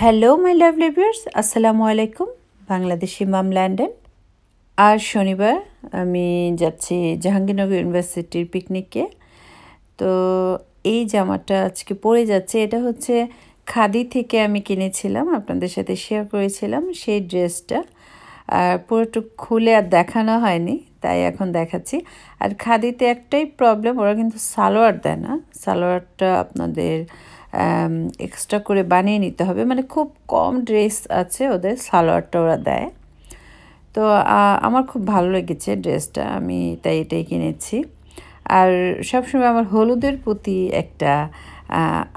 hello my লাভ লিভিয়ার্স আসসালামু আলাইকুম বাংলাদেশি মাম ল্যান্ডেন আর শনিবার আমি যাচ্ছি জাহাঙ্গীরনগর ইউনিভার্সিটির পিকনিকে তো এই জামাটা আজকে পরে যাচ্ছে এটা হচ্ছে খাদি থেকে আমি কিনেছিলাম আপনাদের সাথে শেয়ার করেছিলাম সেই ড্রেসটা আর পুরোটুক খুলে আর দেখানো হয়নি তাই এখন দেখাচ্ছি আর খাদিতে একটাই প্রবলেম ওরা কিন্তু সালোয়ার দেয় না সালোয়ারটা আপনাদের এক্সট্রা um, করে বানিয়ে নিতে হবে মানে খুব কম ড্রেস আছে ওদের সালোয়ারটা ওরা দেয় তো আমার খুব ভালো লেগেছে ড্রেসটা আমি তাই এটাই কিনেছি আর সবসময় আমার হলুদের প্রতি একটা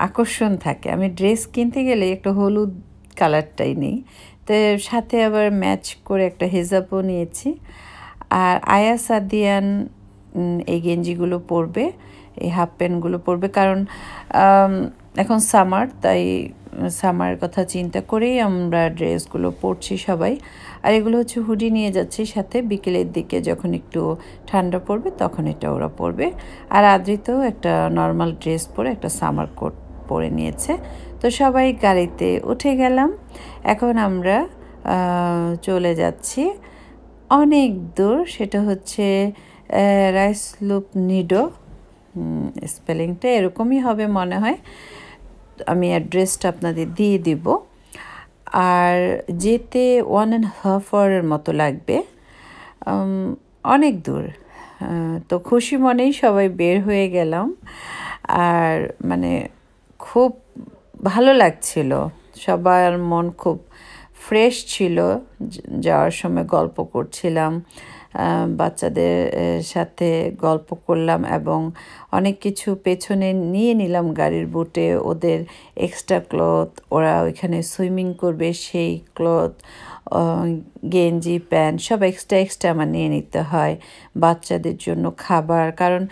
আকর্ষণ থাকে আমি ড্রেস কিনতে গেলে একটা হলুদ কালারটাই নিই তো সাথে আবার ম্যাচ করে একটা হেজাবও নিয়েছি আর আয়া সাদিয়ান এই গেঞ্জিগুলো পরবে এই হাফ প্যান্টগুলো পরবে কারণ এখন সামার তাই সামার কথা চিন্তা করেই আমরা ড্রেসগুলো পরছি সবাই আর এগুলো হচ্ছে হুডি নিয়ে যাচ্ছি সাথে বিকেলের দিকে যখন একটু ঠান্ডা পড়বে তখন এটা ওরা পরবে আর আদ্রিতেও একটা নর্মাল ড্রেস পরে একটা সামার কোট পরে নিয়েছে তো সবাই গাড়িতে উঠে গেলাম এখন আমরা চলে যাচ্ছি অনেক দূর সেটা হচ্ছে রাইসলুপ নিডো স্পেলিংটা এরকমই হবে মনে হয় আমি অ্যাড্রেসটা আপনাদের দিয়ে দেব আর যেতে ওয়ান অ্যান্ড হাফ আওয়ারের মতো লাগবে অনেক দূর তো খুশি মনেই সবাই বের হয়ে গেলাম আর মানে খুব ভালো লাগছিল সবার মন খুব ফ্রেশ ছিল যাওয়ার সময় গল্প করছিলাম বাচ্চাদের সাথে গল্প করলাম এবং অনেক কিছু পেছনে নিয়ে নিলাম গাড়ির বুটে ওদের এক্সট্রা ক্লথ ওরা ওইখানে সুইমিং করবে সেই ক্লথ গেঞ্জি প্যান্ট সব এক্সট্রা এক্সট্রা আমার নিয়ে নিতে হয় বাচ্চাদের জন্য খাবার কারণ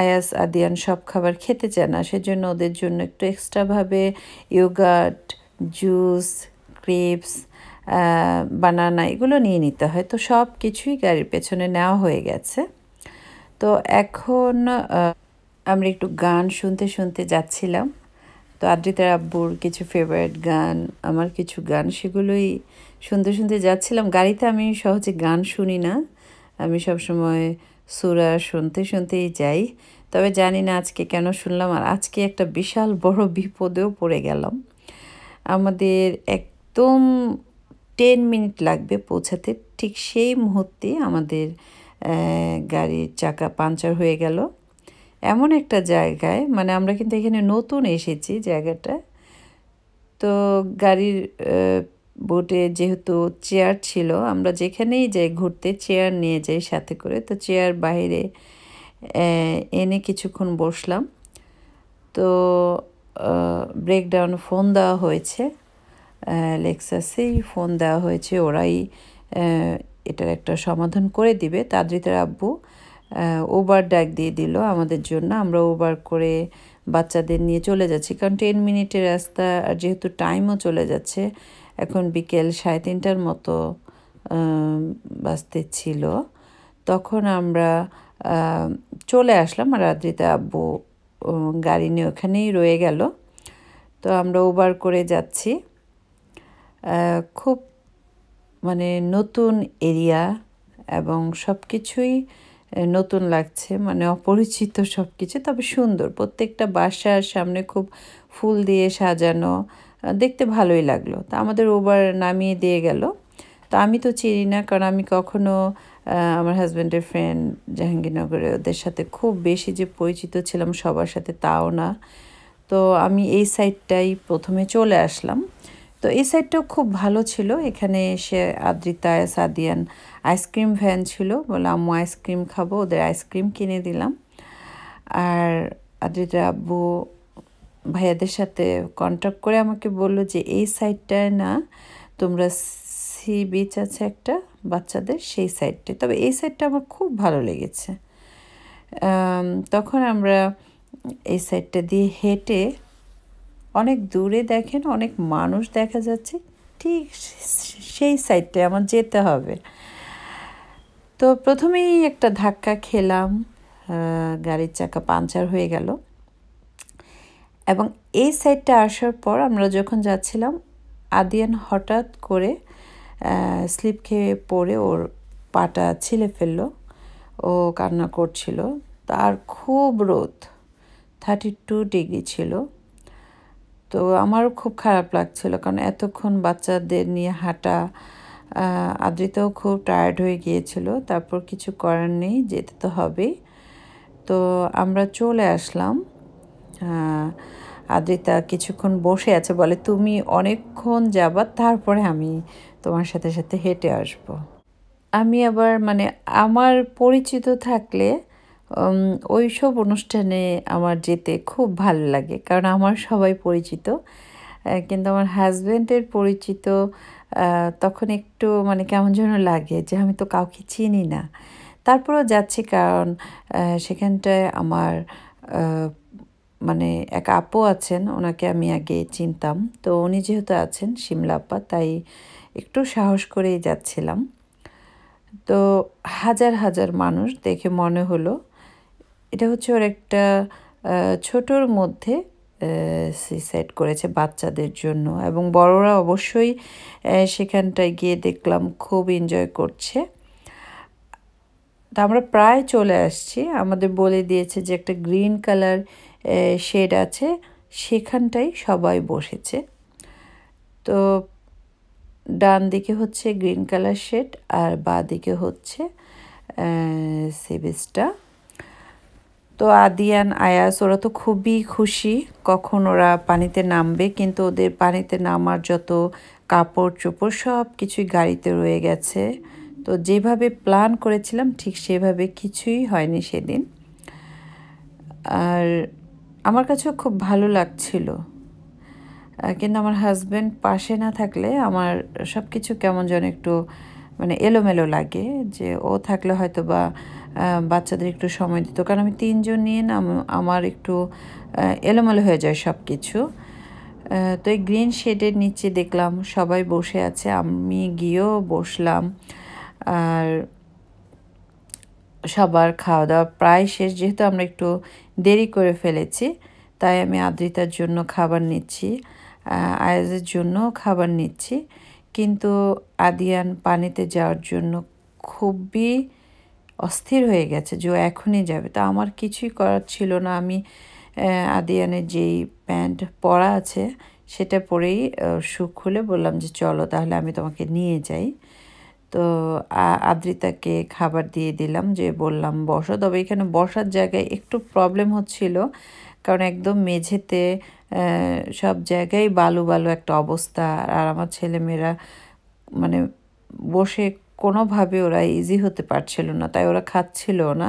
আয়াস আদিয়ান সব খাবার খেতে চায় না সেজন্য ওদের জন্য একটু এক্সট্রাভাবে ইয়োগার্ট জুস ক্রিপস বানানা এগুলো নিয়ে নিতে হয় তো সব কিছুই গাড়ির পেছনে নেওয়া হয়ে গেছে তো এখন আমরা একটু গান শুনতে শুনতে যাচ্ছিলাম তো আদ্রিতার আব্বুর কিছু ফেভারিট গান আমার কিছু গান সেগুলোই শুনতে শুনতে যাচ্ছিলাম গাড়িতে আমি সহজে গান শুনি না আমি সবসময় সুরা শুনতে শুনতেই যাই তবে জানি না আজকে কেন শুনলাম আর আজকে একটা বিশাল বড় বিপদেও পড়ে গেলাম আমাদের একদম টেন মিনিট লাগবে পৌঁছাতে ঠিক সেই মুহূর্তে আমাদের গাড়ির চাকা পাঞ্চার হয়ে গেল এমন একটা জায়গায় মানে আমরা কিন্তু এখানে নতুন এসেছি জায়গাটা তো গাড়ির বোটে যেহেতু চেয়ার ছিল আমরা যেখানেই যাই ঘুরতে চেয়ার নিয়ে যাই সাথে করে তো চেয়ার বাইরে এনে কিছুক্ষণ বসলাম তো ব্রেকডাউন ফোন দেওয়া হয়েছে লেক্সাসেই ফোন দেওয়া হয়েছে ওরাই এটার একটা সমাধান করে দিবে তাদৃতের আব্বু ওবার ডাক দিয়ে দিল আমাদের জন্য আমরা ওবার করে বাচ্চাদের নিয়ে চলে যাচ্ছি কারণ টেন মিনিটের রাস্তা আর যেহেতু টাইমও চলে যাচ্ছে এখন বিকেল সাড়ে তিনটার মতো বাঁচতে ছিল তখন আমরা চলে আসলাম আর রাত্রিতে আব্বু গাড়ি নিয়ে ওখানেই রয়ে গেল তো আমরা ওবার করে যাচ্ছি খুব মানে নতুন এরিয়া এবং সব কিছুই নতুন লাগছে মানে অপরিচিত সব কিছু তবে সুন্দর প্রত্যেকটা বাসার সামনে খুব ফুল দিয়ে সাজানো দেখতে ভালোই লাগলো তা আমাদের ওবার নামিয়ে দিয়ে গেল তো আমি তো চিনি না কারণ আমি কখনো আমার হাজব্যান্ডের ফ্রেন্ড জাহাঙ্গীরনগরে ওদের সাথে খুব বেশি যে পরিচিত ছিলাম সবার সাথে তাও না তো আমি এই সাইডটাই প্রথমে চলে আসলাম তো এই সাইডটাও খুব ভালো ছিল এখানে এসে আদ্রিতা সাদিয়ান আইসক্রিম ভ্যান ছিল বলে আম্মু আইসক্রিম খাবো ওদের আইসক্রিম কিনে দিলাম আর আদ্রিতা আব্বু ভাইয়াদের সাথে কন্ট্যাক্ট করে আমাকে বলল যে এই সাইডটায় না তোমরা সি বিচ আছে একটা বাচ্চাদের সেই সাইডটি তবে এই সাইডটা আমার খুব ভালো লেগেছে তখন আমরা এই সাইডটা দিয়ে হেঁটে অনেক দূরে দেখেন অনেক মানুষ দেখা যাচ্ছে ঠিক সেই সাইডটায় আমার যেতে হবে তো প্রথমেই একটা ধাক্কা খেলাম গাড়ির চাকা পাঞ্চার হয়ে গেল এবং এই সাইডটা আসার পর আমরা যখন যাচ্ছিলাম আদিয়ান হঠাৎ করে স্লিপ খেয়ে পড়ে ওর পাটা ছিলে ফেললো ও কান্না করছিল তার খুব রোদ থার্টি টু ডিগ্রি ছিল তো আমারও খুব খারাপ লাগছিল কারণ এতক্ষণ বাচ্চাদের নিয়ে হাঁটা আদ্রিতাও খুব টায়ার্ড হয়ে গিয়েছিল তারপর কিছু করার নেই যেতে তো হবেই তো আমরা চলে আসলাম আদ্রিতা কিছুক্ষণ বসে আছে বলে তুমি অনেকক্ষণ যাবা তারপরে আমি তোমার সাথে সাথে হেঁটে আসব আমি আবার মানে আমার পরিচিত থাকলে ওই সব অনুষ্ঠানে আমার যেতে খুব ভালো লাগে কারণ আমার সবাই পরিচিত কিন্তু আমার হাজব্যান্ডের পরিচিত তখন একটু মানে কেমন যেন লাগে যে আমি তো কাউকে চিনি না তারপরেও যাচ্ছি কারণ সেখানটায় আমার মানে এক আপু আছেন ওনাকে আমি আগে চিনতাম তো উনি যেহেতু আছেন শিমলাপ্পা তাই একটু সাহস করেই যাচ্ছিলাম তো হাজার হাজার মানুষ দেখে মনে হলো এটা হচ্ছে ওর একটা ছোটোর মধ্যে সুইসাইড করেছে বাচ্চাদের জন্য এবং বড়রা অবশ্যই সেখানটায় গিয়ে দেখলাম খুব এনজয় করছে তা আমরা প্রায় চলে আসছি আমাদের বলে দিয়েছে যে একটা গ্রিন কালার শেড আছে সেখানটাই সবাই বসেছে তো ডান দিকে হচ্ছে গ্রিন কালার শেড আর বাঁ দিকে হচ্ছে সেবিসটা তো আদিয়ান আয়াস ওরা তো খুবই খুশি কখন ওরা পানিতে নামবে কিন্তু ওদের পানিতে নামার যত কাপড় চোপড় সব কিছুই গাড়িতে রয়ে গেছে তো যেভাবে প্ল্যান করেছিলাম ঠিক সেভাবে কিছুই হয়নি সেদিন আর আমার কাছেও খুব ভালো লাগছিল কিন্তু আমার হাজব্যান্ড পাশে না থাকলে আমার সব কিছু কেমন যেন একটু মানে এলোমেলো লাগে যে ও থাকলে হয়তো বা বাচ্চাদের একটু সময় দিত কারণ আমি তিনজন নিয়ে না আমার একটু এলোমেলো হয়ে যায় সব কিছু তো এই গ্রিন শেডের নিচে দেখলাম সবাই বসে আছে আমি গিয়েও বসলাম আর সবার খাওয়া দাওয়া প্রায় শেষ যেহেতু আমরা একটু দেরি করে ফেলেছি তাই আমি আদ্রিতার জন্য খাবার নিচ্ছি আয়াজের জন্য খাবার নিচ্ছি কিন্তু আদিয়ান পানিতে যাওয়ার জন্য খুবই অস্থির হয়ে গেছে যে ও এখনই যাবে তো আমার কিছুই করার ছিল না আমি আদিয়ানের যেই প্যান্ট পরা আছে সেটা পরেই সুখ খুলে বললাম যে চলো তাহলে আমি তোমাকে নিয়ে যাই তো আদ্রিতাকে খাবার দিয়ে দিলাম যে বললাম বসো তবে এখানে বসার জায়গায় একটু প্রবলেম হচ্ছিল কারণ একদম মেঝেতে সব জায়গায় বালু বালু একটা অবস্থা আর আমার ছেলেমেয়েরা মানে বসে কোনোভাবে ওরা ইজি হতে পারছিল না তাই ওরা খাচ্ছিল না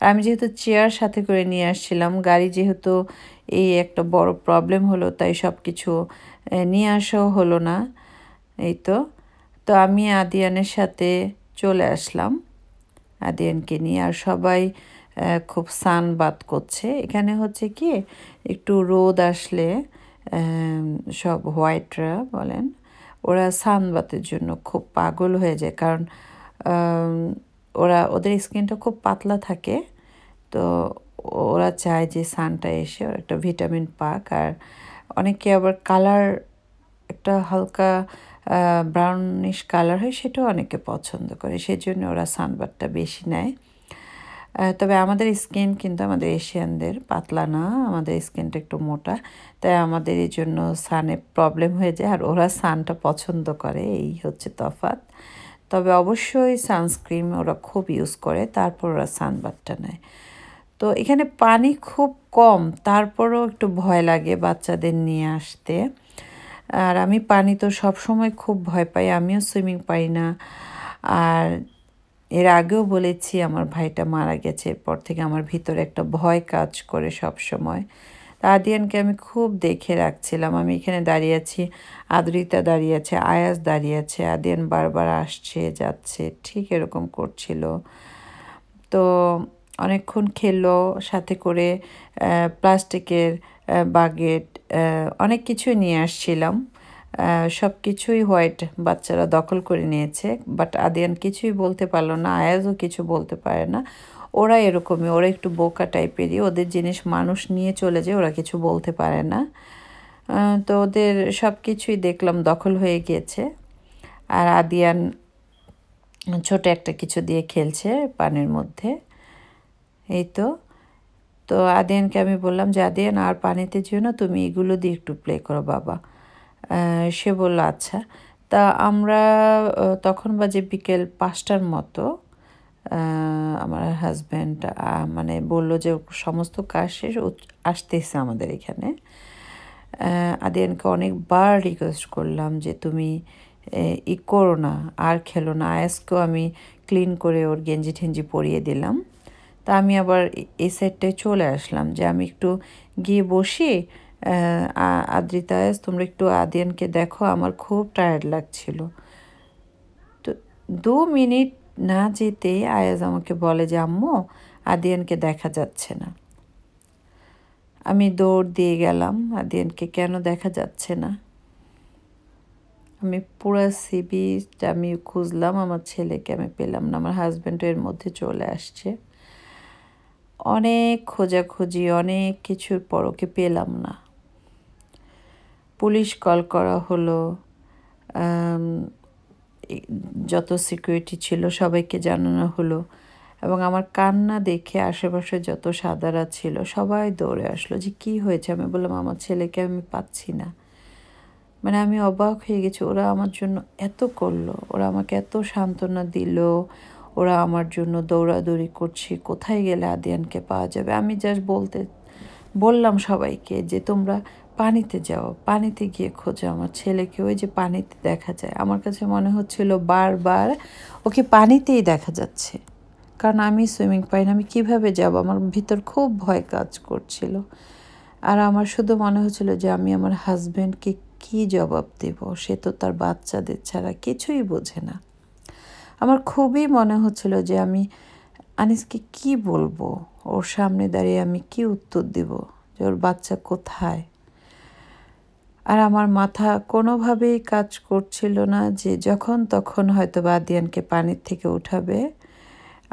আর আমি যেহেতু চেয়ার সাথে করে নিয়ে আসছিলাম গাড়ি যেহেতু এই একটা বড় প্রবলেম হলো তাই সব কিছু নিয়ে আসাও হলো না এই তো তো আমি আদিয়ানের সাথে চলে আসলাম আদিয়ানকে নিয়ে আর সবাই খুব সানবাদ করছে এখানে হচ্ছে কি একটু রোদ আসলে সব হোয়াইটরা বলেন ওরা সানবাতের জন্য খুব পাগল হয়ে যায় কারণ ওরা ওদের স্কিনটা খুব পাতলা থাকে তো ওরা চায় যে সানটা এসে ওরা একটা ভিটামিন পাক আর অনেকে আবার কালার একটা হালকা ব্রাউনিশ কালার হয় সেটাও অনেকে পছন্দ করে সেই জন্য ওরা সানবারটা বেশি নেয় তবে আমাদের স্কিন কিন্তু আমাদের এশিয়ানদের পাতলা না আমাদের স্কিনটা একটু মোটা তাই আমাদের এই জন্য সানে প্রবলেম হয়ে যায় আর ওরা সানটা পছন্দ করে এই হচ্ছে তফাত তবে অবশ্যই সানস্ক্রিন ওরা খুব ইউজ করে তারপর ওরা সানবারটা নেয় তো এখানে পানি খুব কম তারপরও একটু ভয় লাগে বাচ্চাদের নিয়ে আসতে আর আমি পানি তো সবসময় খুব ভয় পাই আমিও সুইমিং পাই না আর এর আগেও বলেছি আমার ভাইটা মারা গেছে এরপর থেকে আমার ভিতরে একটা ভয় কাজ করে সব সময় আদিয়ানকে আমি খুব দেখে রাখছিলাম আমি এখানে দাঁড়িয়ে আছি আদ্রিতা দাঁড়িয়ে আছে আয়াস দাঁড়িয়ে আছে আদিয়ান বারবার আসছে যাচ্ছে ঠিক এরকম করছিল তো অনেকক্ষণ খেলো সাথে করে প্লাস্টিকের বাগেট অনেক কিছু নিয়ে আসছিলাম সব কিছুই হোয়াইট বাচ্চারা দখল করে নিয়েছে বাট আদিয়ান কিছুই বলতে পারলো না আয়াজও কিছু বলতে পারে না ওরা এরকমই ওরা একটু বোকা টাইপেরই ওদের জিনিস মানুষ নিয়ে চলে যায় ওরা কিছু বলতে পারে না তো ওদের সব কিছুই দেখলাম দখল হয়ে গিয়েছে আর আদিয়ান ছোট একটা কিছু দিয়ে খেলছে পানির মধ্যে এই তো তো আদিয়ানকে আমি বললাম যে আদিয়ান আর পানিতে যেও না তুমি এগুলো দিয়ে একটু প্লে করো বাবা সে বলল আচ্ছা তা আমরা তখন বাজে বিকেল পাঁচটার মতো আমার হাজব্যান্ড মানে বলল যে সমস্ত কাজ শেষ আসতেছে আমাদের এখানে আদিয়ানকে অনেকবার রিকোয়েস্ট করলাম যে তুমি ই করো না আর খেলো না আয়াসকেও আমি ক্লিন করে ওর গেঞ্জি ঠেঞ্জি পরিয়ে দিলাম তা আমি আবার এই সাইডটায় চলে আসলাম যে আমি একটু গিয়ে বসি আদ্রিতায়াস তোমরা একটু আদিয়ানকে দেখো আমার খুব টায়ার্ড লাগছিল তো দু মিনিট না যেতে আয়াজ আমাকে বলে যে আম্মু আদিয়ানকে দেখা যাচ্ছে না আমি দৌড় দিয়ে গেলাম আদিয়ানকে কেন দেখা যাচ্ছে না আমি পুরো সিবিটা আমি খুঁজলাম আমার ছেলেকে আমি পেলাম না আমার হাজব্যান্ডও এর মধ্যে চলে আসছে অনেক খোঁজাখুঁজি অনেক কিছুর পর ওকে পেলাম না পুলিশ কল করা হলো যত সিকিউরিটি ছিল সবাইকে জানানো হলো এবং আমার কান্না দেখে আশেপাশে যত সাদারা ছিল সবাই দৌড়ে আসলো যে কি হয়েছে আমি বললাম আমার ছেলেকে আমি পাচ্ছি না মানে আমি অবাক হয়ে গেছি ওরা আমার জন্য এত করলো ওরা আমাকে এত সান্ত্বনা দিল ওরা আমার জন্য দৌড়াদৌড়ি করছি কোথায় গেলে আদিয়ানকে পাওয়া যাবে আমি জাস্ট বলতে বললাম সবাইকে যে তোমরা পানিতে যাও পানিতে গিয়ে খোঁজো আমার ছেলেকে ওই যে পানিতে দেখা যায় আমার কাছে মনে হচ্ছিল বারবার ওকে পানিতেই দেখা যাচ্ছে কারণ আমি সুইমিং পাই না আমি কীভাবে যাব আমার ভিতর খুব ভয় কাজ করছিল আর আমার শুধু মনে হচ্ছিল যে আমি আমার হাজব্যান্ডকে কি জবাব দেব সে তো তার বাচ্চাদের ছাড়া কিছুই বোঝে না আমার খুবই মনে হচ্ছিল যে আমি আনিসকে কি বলবো ওর সামনে দাঁড়িয়ে আমি কি উত্তর দেব যে ওর বাচ্চা কোথায় আর আমার মাথা কোনোভাবেই কাজ করছিল না যে যখন তখন হয়তো বাদিয়ানকে পানির থেকে উঠাবে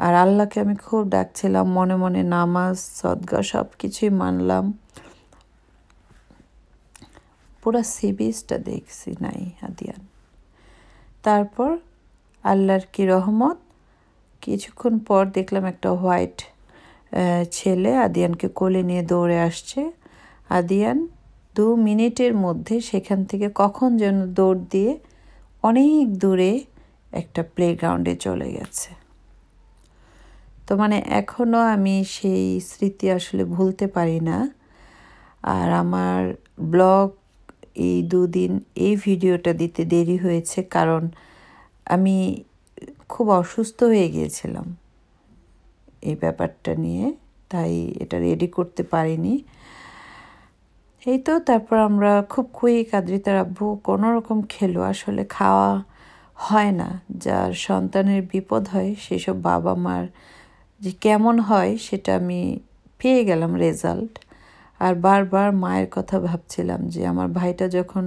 আর আল্লাহকে আমি খুব ডাকছিলাম মনে মনে নামাজ সদগা সব কিছুই মানলাম পুরো সি বিচটা দেখছি নাই আদিয়ান তারপর আল্লাহর কি রহমত কিছুক্ষণ পর দেখলাম একটা হোয়াইট ছেলে আদিয়ানকে কোলে নিয়ে দৌড়ে আসছে আদিয়ান দু মিনিটের মধ্যে সেখান থেকে কখন যেন দৌড় দিয়ে অনেক দূরে একটা প্লেগ্রাউন্ডে চলে গেছে তো মানে এখনও আমি সেই স্মৃতি আসলে ভুলতে পারি না আর আমার ব্লগ এই দুদিন এই ভিডিওটা দিতে দেরি হয়েছে কারণ আমি খুব অসুস্থ হয়ে গিয়েছিলাম এই ব্যাপারটা নিয়ে তাই এটা রেডি করতে পারিনি এই তো তারপর আমরা খুব কুইক আদ্রিতার আব্বু কোনো রকম খেলো আসলে খাওয়া হয় না যার সন্তানের বিপদ হয় সেসব বাবা মার যে কেমন হয় সেটা আমি পেয়ে গেলাম রেজাল্ট আর বারবার মায়ের কথা ভাবছিলাম যে আমার ভাইটা যখন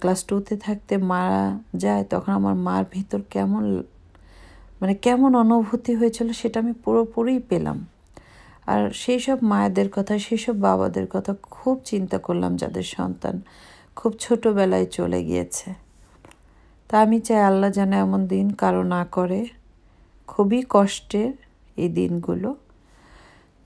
ক্লাস টুতে থাকতে মারা যায় তখন আমার মার ভিতর কেমন মানে কেমন অনুভূতি হয়েছিল সেটা আমি পুরোপুরি পেলাম আর সেই সব মায়েদের কথা সেই সব বাবাদের কথা খুব চিন্তা করলাম যাদের সন্তান খুব ছোটোবেলায় চলে গিয়েছে তা আমি চাই আল্লাহ যেন এমন দিন কারো না করে খুবই কষ্টের এই দিনগুলো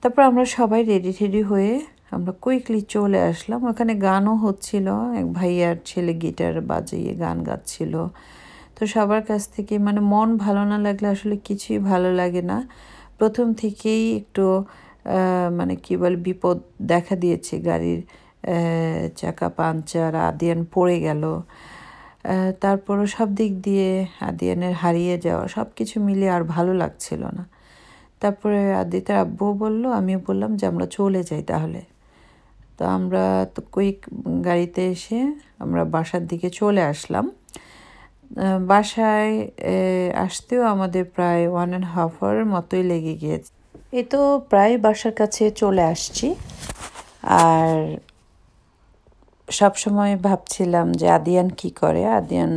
তারপর আমরা সবাই রেডি টেডি হয়ে আমরা কুইকলি চলে আসলাম ওখানে গানও হচ্ছিল এক ভাইয়ার ছেলে গিটার বাজিয়ে গান গাচ্ছিল তো সবার কাছ থেকে মানে মন ভালো না লাগলে আসলে কিছুই ভালো লাগে না প্রথম থেকেই একটু মানে কী বলে বিপদ দেখা দিয়েছে গাড়ির চাকা পাঞ্চার আদিয়ান পড়ে গেল তারপরও সব দিক দিয়ে আদিয়ানের হারিয়ে যাওয়া সব কিছু মিলে আর ভালো লাগছিল না তারপরে আদিতার আব্বু বললো আমিও বললাম যে আমরা চলে যাই তাহলে তো আমরা তো কুইক গাড়িতে এসে আমরা বাসার দিকে চলে আসলাম বাসায় আসতেও আমাদের প্রায় ওয়ান অ্যান্ড হাফ আওয়ারের মতোই লেগে গিয়েছে এ তো প্রায় বাসার কাছে চলে আসছি আর সবসময় ভাবছিলাম যে আদিয়ান কি করে আদিয়ান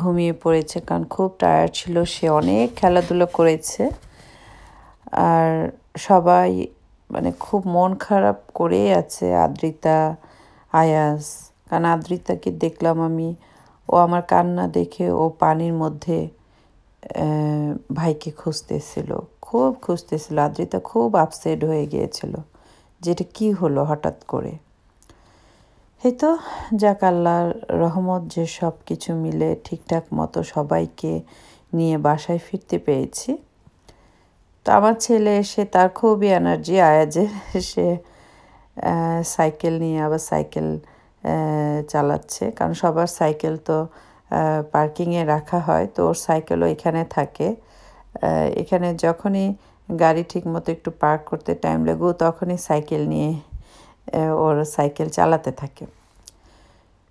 ঘুমিয়ে পড়েছে কারণ খুব টায়ার্ড ছিল সে অনেক খেলাধুলো করেছে আর সবাই মানে খুব মন খারাপ করেই আছে আদ্রিতা আয়াস কারণ আদ্রিতাকে দেখলাম আমি ও আমার কান্না দেখে ও পানির মধ্যে ভাইকে খুঁজতেছিল খুব খুঁজতেছিল আদ্রিতা খুব আপসেট হয়ে গিয়েছিল যেটা কি হলো হঠাৎ করে এই তো যাক আল্লাহর রহমত যে সব কিছু মিলে ঠিকঠাক মতো সবাইকে নিয়ে বাসায় ফিরতে পেয়েছি তো আমার ছেলে এসে তার খুবই এনার্জি আয়াজে সে সাইকেল নিয়ে আবার সাইকেল চালাচ্ছে কারণ সবার সাইকেল তো পার্কিংয়ে রাখা হয় তো ওর সাইকেলও এখানে থাকে এখানে যখনই গাড়ি ঠিকমতো একটু পার্ক করতে টাইম লাগু তখনই সাইকেল নিয়ে ওর সাইকেল চালাতে থাকে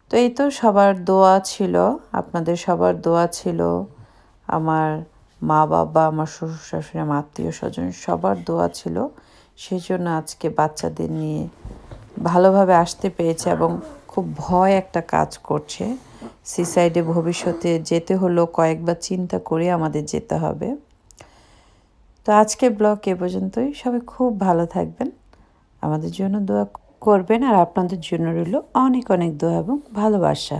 তো এই তো সবার দোয়া ছিল আপনাদের সবার দোয়া ছিল আমার মা বাবা আমার শ্বশুর শাশুড়ি আমার আত্মীয় স্বজন সবার দোয়া ছিল সেই জন্য আজকে বাচ্চাদের নিয়ে ভালোভাবে আসতে পেরেছে এবং খুব ভয় একটা কাজ করছে সিসাইডে ভবিষ্যতে যেতে হলো কয়েকবার চিন্তা করে আমাদের যেতে হবে তো আজকে ব্লগ এ পর্যন্তই সবাই খুব ভালো থাকবেন আমাদের জন্য দোয়া করবেন আর আপনাদের জন্য রইল অনেক অনেক দোয়া এবং ভালোবাসা